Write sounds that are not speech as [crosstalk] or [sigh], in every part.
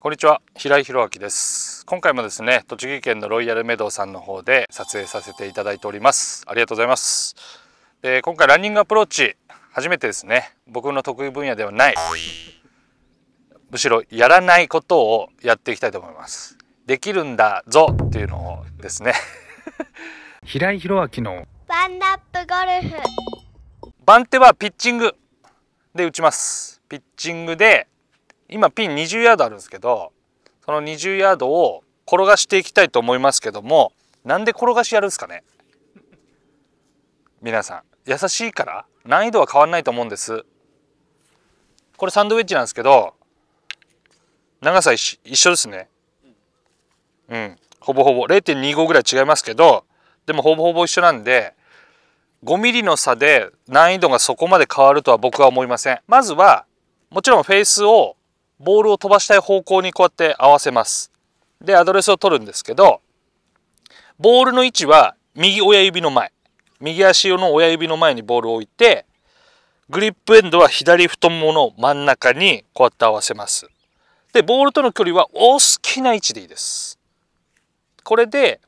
こんにちは平井弘明です今回もですね栃木県のロイヤルメドウさんの方で撮影させていただいておりますありがとうございますで今回ランニングアプローチ初めてですね僕の得意分野ではないむしろやらないことをやっていきたいと思いますできるんだぞっていうのをですね平井弘明のワンナップゴルフ番手はピッチングで打ちますピッチングで今ピン20ヤードあるんですけどその20ヤードを転がしていきたいと思いますけどもなんで転がしやるんですかね皆さん優しいから難易度は変わんないと思うんですこれサンドウェッジなんですけど長さ一緒ですねうんほぼほぼ0.25ぐらい違いますけどでもほぼほぼ一緒なんで5ミリの差で難易度がそこまで変わるとは僕は思いませんまずはもちろんフェースをボールを飛ばしたい方向にこうやって合わせます。で、アドレスを取るんですけど、ボールの位置は右親指の前。右足用の親指の前にボールを置いて、グリップエンドは左太ももの真ん中にこうやって合わせます。で、ボールとの距離はお好きな位置でいいです。これで、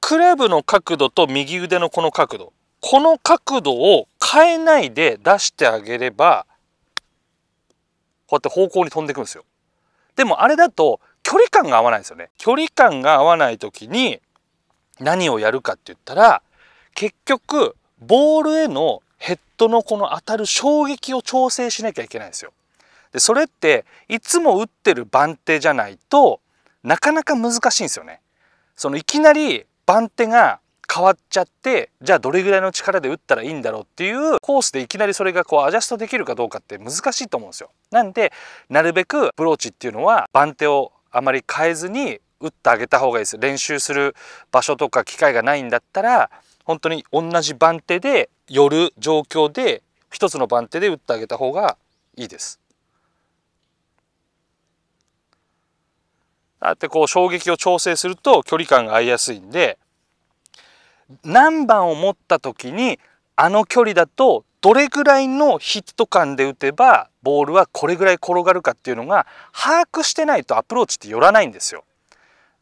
クラブの角度と右腕のこの角度、この角度を変えないで出してあげれば、こうやって方向に飛んでいくんですよ。でもあれだと距離感が合わないんですよね。距離感が合わない時に何をやるかって言ったら結局ボールへのヘッドのこの当たる衝撃を調整しなきゃいけないんですよ。でそれっていつも打ってる番手じゃないとなかなか難しいんですよね。そのいきなり番手が変わっちゃってじゃあどれぐらいの力で打ったらいいんだろうっていうコースでいきなりそれがこうアジャストできるかどうかって難しいと思うんですよ。なんでなるべくアプローチっていうのは番手をあまり変えずに打ってあげた方がいいです。練習する場所とか機会がないんだったら本当に同じ番手で寄る状況で一つの番手で打ってあげた方がいいです。だってこう衝撃を調整すると距離感が合いやすいんで何番を持った時にあの距離だとどれぐらいのヒット感で打てばボールはこれぐらい転がるかっていうのが把握してないとアプローチって寄らないんですよ。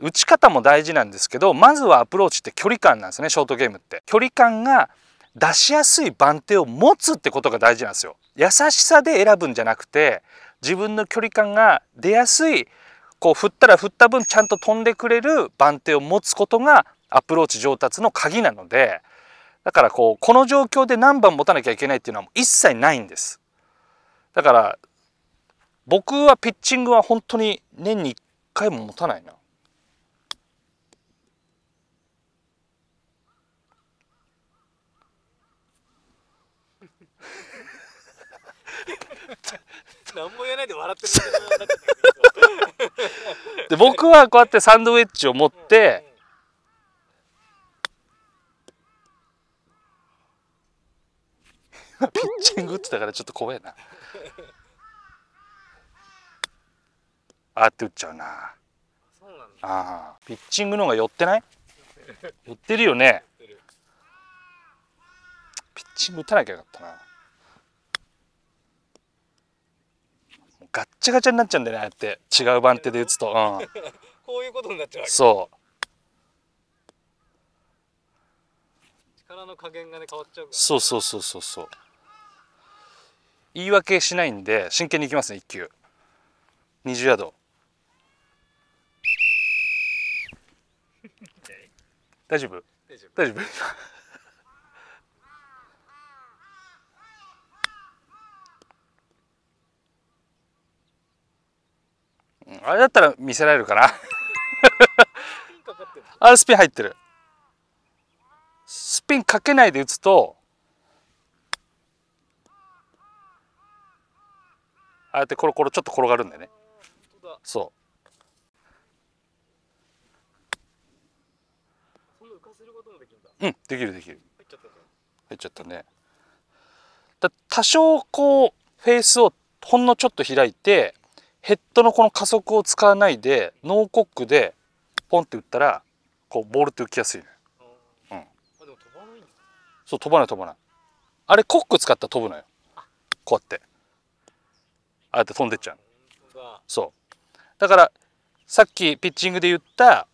打ち方も大事なんですけどまずはアプローチって距離感なんですねショートゲームって。距離感が出しやすい番手を持つってことが大事なんですよ。優しさで選ぶんじゃなくて自分の距離感が出やすいこう振ったら振った分ちゃんと飛んでくれる番手を持つことがアプローチ上達の鍵なのでだからこうこの状況で何番持たなきゃいけないっていうのはもう一切ないんですだから僕はピッチングは本当に年に1回も持たないな何も言わないで笑ってで僕はこうやってサンドウェッジを持ってチングってたからちょっと怖いなあって打っちゃうなあピッチングの方が寄ってない寄ってるよねピッチング打たなきゃよかったなガッチャガチャになっちゃうんだよねあやって違う番手で打つと、うん、こういうことになっちゃうそう力の加減がね変わっちゃうから、そうそうそうそうそう言い訳しないんで真剣にいきますね1球20ヤード大丈夫大丈夫 [laughs] あれだったら見せられるかなあれスピン入ってるスピンかけないで打つとああやってコロコロちょっと転がるんだよねそううんできるできる入っちゃったねだ多少こうフェースをほんのちょっと開いてヘッドのこの加速を使わないでノーコックでポンって打ったらこうボールって浮きやすいの、ね、よ、うん、そう飛ばない飛ばないあれコック使ったら飛ぶのよこうやってあって飛んでっちゃうそうだからさっきピッチングで言った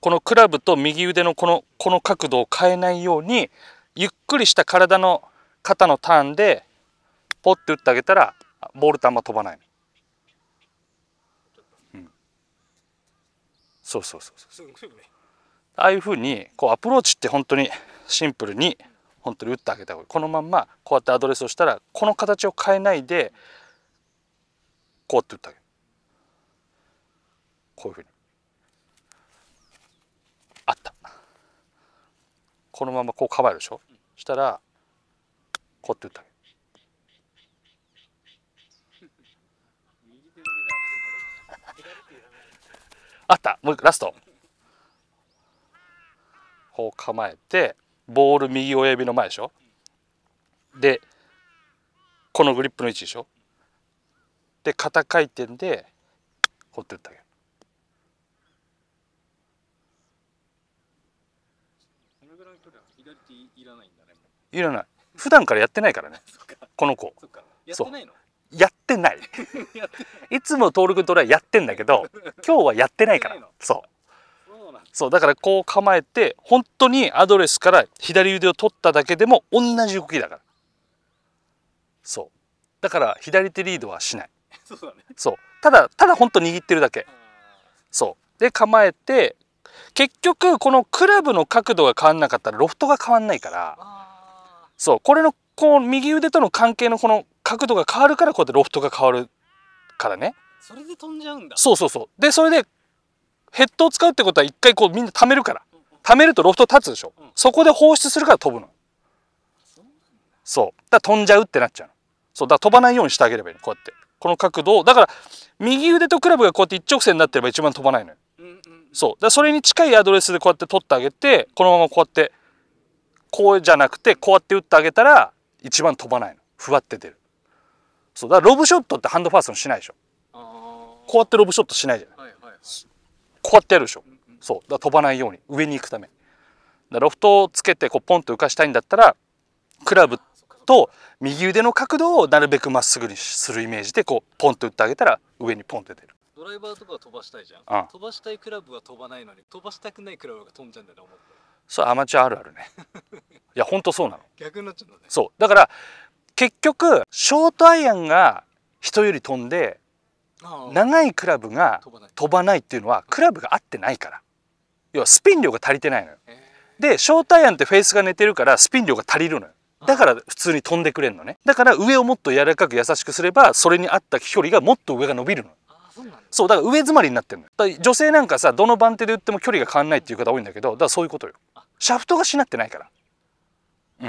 このクラブと右腕のこのこの角度を変えないようにゆっくりした体の肩のターンでポッて打ってあげたらボールま飛ばない、うん、そうそうそうそうああいうふうにこうアプローチって本当にシンプルに本当に打ってあげた方がいいこのまんまこうやってアドレスをしたらこの形を変えないでこうやって打ったあげこういうふうにあったこのままこう構えるでしょしたらこうやって打ったあげあったもう一個ラストこう構えてボール右親指の前でしょでこのグリップの位置でしょで肩回転で掘ってったけそいいらないだ普段からやってないからねこの子やってないのやってない [laughs] いつも登録トライやってんだけど [laughs] 今日はやってないからそうそうだからこう構えて本当にアドレスから左腕を取っただけでも同じ動きだからそうだから左手リードはしないそうだねそうただただ本当握ってるだけそうで構えて結局このクラブの角度が変わんなかったらロフトが変わんないからそうこれのこう右腕との関係のこの角度が変わるからこうやってロフトが変わるからねそれで飛んじゃうんだそうそうそうでそれでヘッドを使うってことは一回こうみんな溜めるから溜めるとロフト立つでしょ、うん、そこで放出するから飛ぶのそうだから飛んじゃうってなっちゃうのそうだから飛ばないようにしてあげればいいのこうやってこの角度をだから右腕とクラブがこうやって一直線になってれば一番飛ばないのよ。そうだそれに近いアドレスでこうやって取ってあげてこのままこうやってこうじゃなくてこうやって打ってあげたら一番飛ばないのふわって出るそうだからロブショットってハンドファーストにしないでしょこうやってロブショットしないじゃないはいはいはい、こうやってやるでしょ、うんうん、そうだ飛ばないように上に行くためだロフトをつけてこうポンと浮かしたいんだったらクラブと右腕の角度をなるべくまっすぐにするイメージでこうポンと打ってあげたら上にポンって出るドライバーとかは飛ばしたいじゃん、うん、飛ばしたいクラブは飛ばないのに飛ばしたくないクラブが飛んじゃうんだよ思ってそうアマチュアあるあるね [laughs] いや本当そうなの逆になっちゃうんねそうだから結局ショートアイアンが人より飛んで長いクラブが飛ばないっていうのはクラブが合ってないから要はスピン量が足りてないのよ、えー、でショートアイアンってフェースが寝てるからスピン量が足りるのよだから普通に飛んでくれるのねだから上をもっと柔らかく優しくすればそれに合った距離がもっと上が伸びるのそうだから上詰まりになってるのよ女性なんかさどの番手で打っても距離が変わんないっていう方多いんだけどだからそういうことよシャフトがしなってないから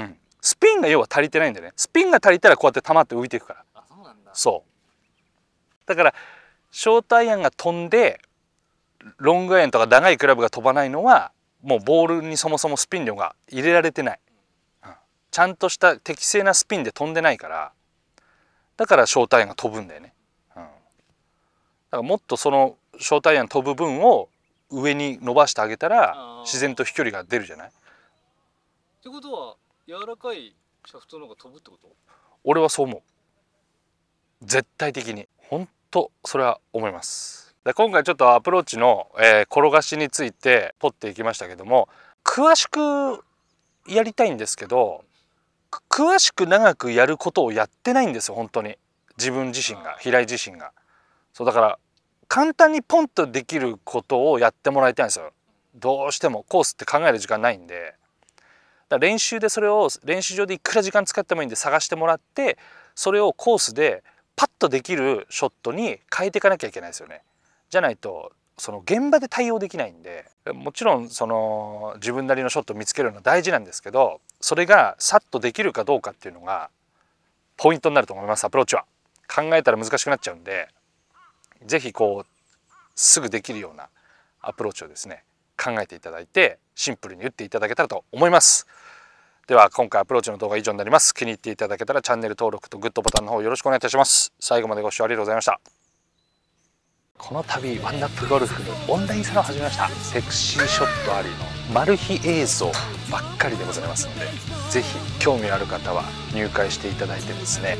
うんスピンが要は足りてないんだよねスピンが足りたらこうやって球って浮いていくからそうだからショートアイアンが飛んでロングアイアンとか長いクラブが飛ばないのはもうボールにそもそもスピン量が入れられてないちゃんとした適正なスピンで飛んでないからだからショーイアが飛ぶんだよね、うん、だからもっとそのショーイアン飛ぶ分を上に伸ばしてあげたら自然と飛距離が出るじゃないってことは柔らかいシャフトの方が飛ぶってこと俺はそう思う絶対的に本当それは思いますで今回ちょっとアプローチの、えー、転がしについて撮っていきましたけども詳しくやりたいんですけど詳しく長くやることをやってないんですよ本当に自分自身が平井自身がそうだから簡単にポンとできることをやってもらいたいんですよどうしてもコースって考える時間ないんでだ練習でそれを練習場でいくら時間使ってもいいんで探してもらってそれをコースでパッとできるショットに変えていかなきゃいけないですよねじゃないとその現場で対応できないんでもちろんその自分なりのショットを見つけるのは大事なんですけどそれがさっとできるかどうかっていうのがポイントになると思いますアプローチは。考えたら難しくなっちゃうんで是非こうすぐできるようなアプローチをですね考えていただいてシンプルに打っていただけたらと思います。では今回アプローチの動画は以上になります。気に入っていただけたらチャンネル登録とグッドボタンの方よろしくお願いいたします。最後までご視聴ありがとうございました。この度ワンナップゴルフのオンラインサロン始めましたセクシーショットありのマル秘映像ばっかりでございますので是非興味のある方は入会していただいてですね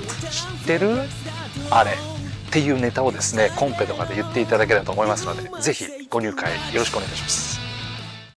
知ってるあれっていうネタをですねコンペとかで言っていただければと思いますので是非ご入会よろしくお願いします